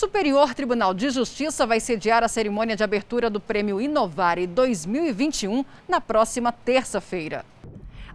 Superior Tribunal de Justiça vai sediar a cerimônia de abertura do Prêmio Inovare 2021 na próxima terça-feira.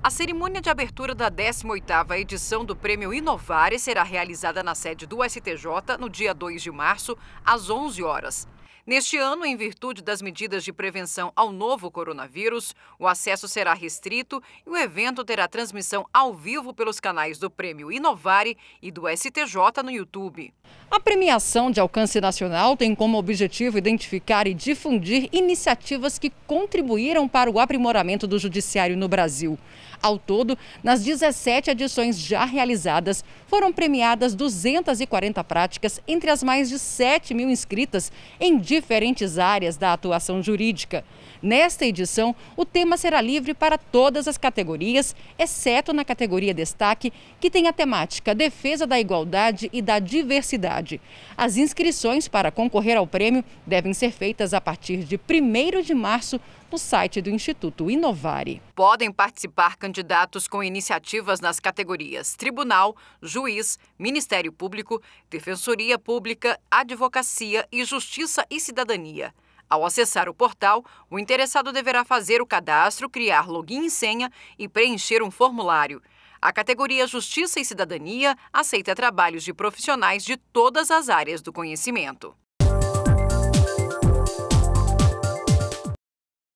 A cerimônia de abertura da 18ª edição do Prêmio Inovare será realizada na sede do STJ no dia 2 de março, às 11 horas. Neste ano, em virtude das medidas de prevenção ao novo coronavírus, o acesso será restrito e o evento terá transmissão ao vivo pelos canais do Prêmio Inovare e do STJ no YouTube. A premiação de alcance nacional tem como objetivo identificar e difundir iniciativas que contribuíram para o aprimoramento do judiciário no Brasil. Ao todo, nas 17 edições já realizadas, foram premiadas 240 práticas entre as mais de 7 mil inscritas em diferentes áreas da atuação jurídica. Nesta edição, o tema será livre para todas as categorias, exceto na categoria Destaque, que tem a temática Defesa da Igualdade e da Diversidade. As inscrições para concorrer ao prêmio devem ser feitas a partir de 1 de março no site do Instituto Inovare. Podem participar candidatos com iniciativas nas categorias Tribunal, Juiz, Ministério Público, Defensoria Pública, Advocacia e Justiça e e-cidadania. Ao acessar o portal, o interessado deverá fazer o cadastro, criar login e senha e preencher um formulário. A categoria Justiça e Cidadania aceita trabalhos de profissionais de todas as áreas do conhecimento.